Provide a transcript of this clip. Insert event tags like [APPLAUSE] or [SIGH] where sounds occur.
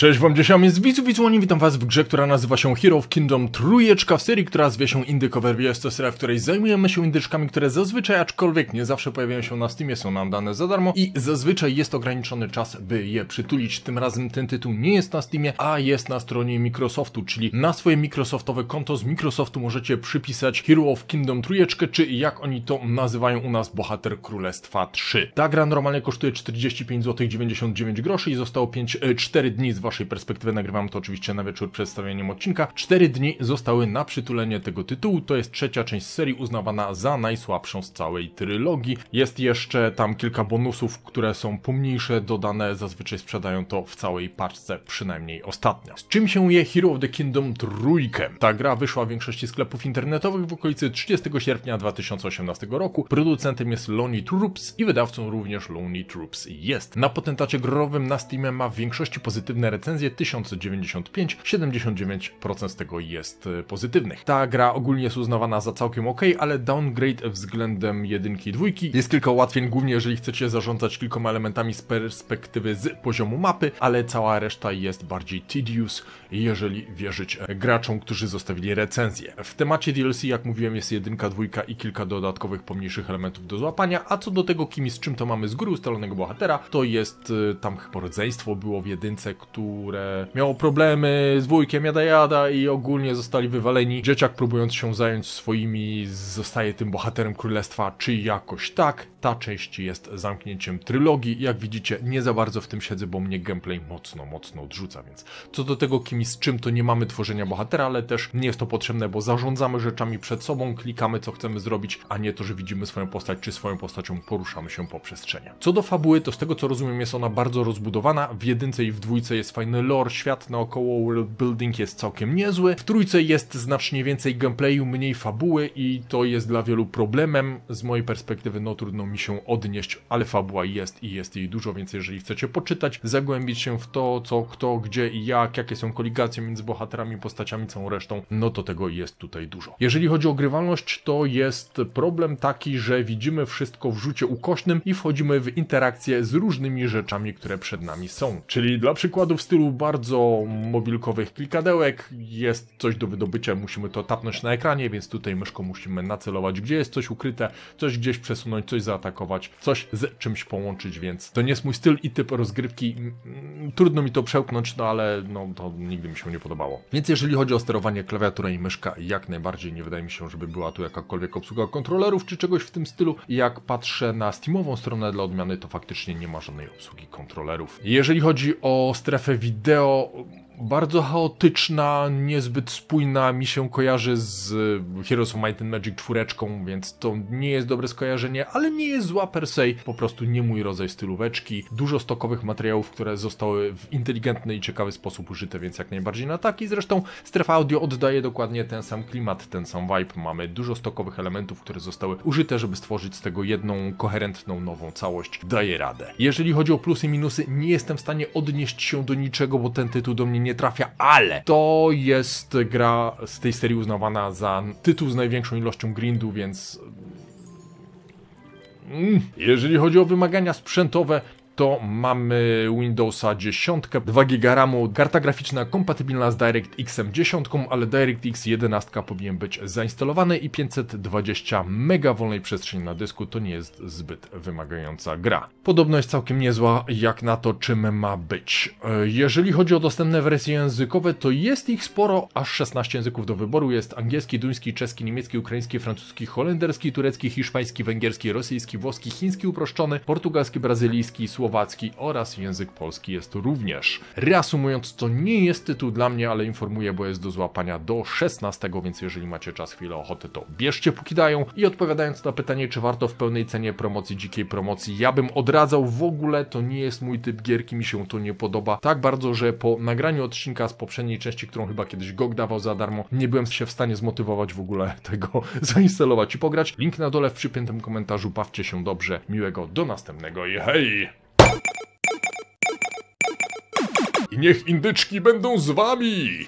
Cześć wam dzisiaj, jest widzu widzłoni, witam was w grze, która nazywa się Hero of Kingdom Trójeczka w serii, która zwie się Cover, Jest to seria, w której zajmujemy się indyczkami, które zazwyczaj, aczkolwiek nie zawsze pojawiają się na Steamie, są nam dane za darmo i zazwyczaj jest ograniczony czas, by je przytulić. Tym razem ten tytuł nie jest na Steamie, a jest na stronie Microsoftu, czyli na swoje Microsoftowe konto z Microsoftu możecie przypisać Hero of Kingdom Trójeczkę, czy jak oni to nazywają u nas Bohater Królestwa 3. Ta gra normalnie kosztuje 45 zł 99 groszy i zostało 5, 4 e, dni z waszej perspektywy, nagrywam to oczywiście na wieczór przedstawieniem odcinka. Cztery dni zostały na przytulenie tego tytułu, to jest trzecia część serii uznawana za najsłabszą z całej trylogii. Jest jeszcze tam kilka bonusów, które są pomniejsze, dodane, zazwyczaj sprzedają to w całej paczce, przynajmniej ostatnio. Z czym się je Hero of the Kingdom trójkę? Ta gra wyszła w większości sklepów internetowych w okolicy 30 sierpnia 2018 roku. Producentem jest Lonely Troops i wydawcą również Lonely Troops jest. Na potentacie growym na Steamie ma w większości pozytywne recenzje recenzję 1095, 79% z tego jest y, pozytywnych. Ta gra ogólnie jest uznawana za całkiem ok, ale downgrade względem jedynki i dwójki. Jest kilka ułatwień, głównie jeżeli chcecie zarządzać kilkoma elementami z perspektywy z poziomu mapy, ale cała reszta jest bardziej tedious, jeżeli wierzyć e, graczom, którzy zostawili recenzję. W temacie DLC, jak mówiłem, jest jedynka, dwójka i kilka dodatkowych pomniejszych elementów do złapania, a co do tego, kim i z czym to mamy z góry ustalonego bohatera, to jest y, tam chyba rodzeństwo było w jedynce, które które miało problemy z wujkiem jada jada i ogólnie zostali wywaleni. Dzieciak próbując się zająć swoimi zostaje tym bohaterem królestwa, czy jakoś tak ta część jest zamknięciem trylogii. Jak widzicie, nie za bardzo w tym siedzę, bo mnie gameplay mocno, mocno odrzuca, więc co do tego, kim i z czym, to nie mamy tworzenia bohatera, ale też nie jest to potrzebne, bo zarządzamy rzeczami przed sobą, klikamy, co chcemy zrobić, a nie to, że widzimy swoją postać, czy swoją postacią poruszamy się po przestrzeni. Co do fabuły, to z tego, co rozumiem, jest ona bardzo rozbudowana. W jedynce i w dwójce jest fajny lore, świat naokoło, world building jest całkiem niezły. W trójce jest znacznie więcej gameplayu, mniej fabuły i to jest dla wielu problemem. Z mojej perspektywy, no trudno mi się odnieść, ale fabuła jest i jest jej dużo, więc jeżeli chcecie poczytać, zagłębić się w to, co, kto, gdzie i jak, jakie są koligacje między bohaterami, postaciami, całą resztą, no to tego jest tutaj dużo. Jeżeli chodzi o grywalność, to jest problem taki, że widzimy wszystko w rzucie ukośnym i wchodzimy w interakcję z różnymi rzeczami, które przed nami są. Czyli dla przykładu w stylu bardzo mobilkowych klikadełek jest coś do wydobycia, musimy to tapnąć na ekranie, więc tutaj myszką musimy nacelować, gdzie jest coś ukryte, coś gdzieś przesunąć, coś za zaatakować, coś z czymś połączyć, więc to nie jest mój styl i typ rozgrywki. Mm, mm, trudno mi to przełknąć, no ale no, to nigdy mi się nie podobało. Więc jeżeli chodzi o sterowanie klawiaturą i myszka, jak najbardziej nie wydaje mi się, żeby była tu jakakolwiek obsługa kontrolerów czy czegoś w tym stylu. Jak patrzę na Steamową stronę dla odmiany, to faktycznie nie ma żadnej obsługi kontrolerów. Jeżeli chodzi o strefę wideo, bardzo chaotyczna, niezbyt spójna, mi się kojarzy z e, Heroes of Might and Magic czwóreczką, więc to nie jest dobre skojarzenie, ale nie jest zła per se, po prostu nie mój rodzaj styluweczki. Dużo stokowych materiałów, które zostały w inteligentny i ciekawy sposób użyte, więc jak najbardziej na taki. Zresztą strefa audio oddaje dokładnie ten sam klimat, ten sam vibe. Mamy dużo stokowych elementów, które zostały użyte, żeby stworzyć z tego jedną koherentną, nową całość. Daje radę. Jeżeli chodzi o plusy i minusy, nie jestem w stanie odnieść się do niczego, bo ten tytuł do mnie nie mnie trafia, ale to jest gra z tej serii uznawana za tytuł z największą ilością grindu, więc mm, jeżeli chodzi o wymagania sprzętowe, to mamy Windowsa 10, 2 GB RAMu, karta graficzna kompatybilna z DirectX 10, ale DirectX 11 powinien być zainstalowany i 520 mega wolnej przestrzeni na dysku to nie jest zbyt wymagająca gra. Podobno jest całkiem niezła jak na to czym ma być. E, jeżeli chodzi o dostępne wersje językowe to jest ich sporo, aż 16 języków do wyboru jest angielski, duński, czeski, niemiecki, ukraiński, francuski, holenderski, turecki, hiszpański, węgierski, rosyjski, włoski, chiński uproszczony, portugalski, brazylijski, słowo słowacki oraz język polski jest również. Reasumując, to nie jest tytuł dla mnie, ale informuję, bo jest do złapania do 16, więc jeżeli macie czas, chwilę ochoty, to bierzcie póki dają. I odpowiadając na pytanie, czy warto w pełnej cenie promocji, dzikiej promocji, ja bym odradzał w ogóle, to nie jest mój typ gierki, mi się to nie podoba. Tak bardzo, że po nagraniu odcinka z poprzedniej części, którą chyba kiedyś GOG dawał za darmo, nie byłem się w stanie zmotywować w ogóle [LAUGHS] tego zainstalować i pograć. Link na dole w przypiętym komentarzu. Bawcie się dobrze, miłego, do następnego i hej! i niech indyczki będą z wami!